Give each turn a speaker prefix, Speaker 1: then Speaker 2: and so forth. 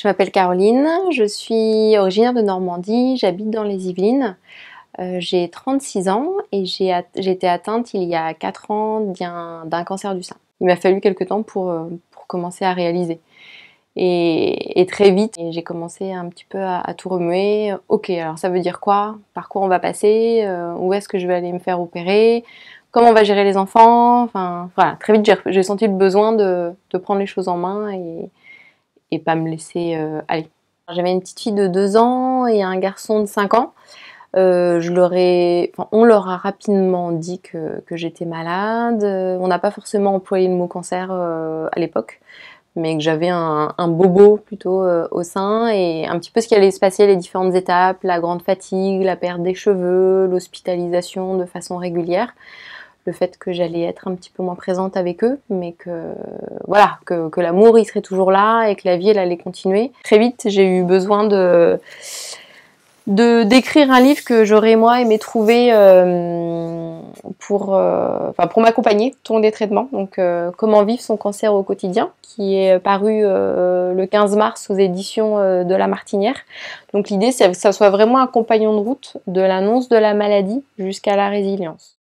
Speaker 1: Je m'appelle Caroline, je suis originaire de Normandie, j'habite dans les Yvelines. Euh, j'ai 36 ans et j'ai été atteinte il y a 4 ans d'un cancer du sein. Il m'a fallu quelques temps euh, pour, commencer à réaliser. Et, très vite, j'ai commencé un petit peu à, tout remuer. Ok, alors ça veut dire quoi Par quoi on va passer euh, Où est-ce que je vais aller me faire opérer Comment on va gérer les enfants Enfin voilà, très vite j'ai senti le besoin de prendre les choses en main et, et pas me laisser euh, aller. J'avais une petite fille de 2 ans et un garçon de 5 ans. Euh, je leur on leur a rapidement dit que, j'étais malade. Euh, on n'a pas forcément employé le mot cancer à l'époque, mais que j'avais un, un, bobo plutôt au sein et un petit peu ce qui allait se passer, les différentes étapes, la grande fatigue, la perte des cheveux, l'hospitalisation de façon régulière le fait que j'allais être un petit peu moins présente avec eux, mais que, voilà, que, l'amour il serait toujours là et que la vie elle allait continuer. Très vite, j'ai eu besoin de de d'écrire un livre que j'aurais moi aimé trouver euh, pour euh, enfin pour m'accompagner Ton des traitements donc euh, comment vivre son cancer au quotidien qui est paru le 15 mars aux éditions de la Martinière donc l'idée c'est que ça soit vraiment un compagnon de route de l'annonce de la maladie jusqu'à la résilience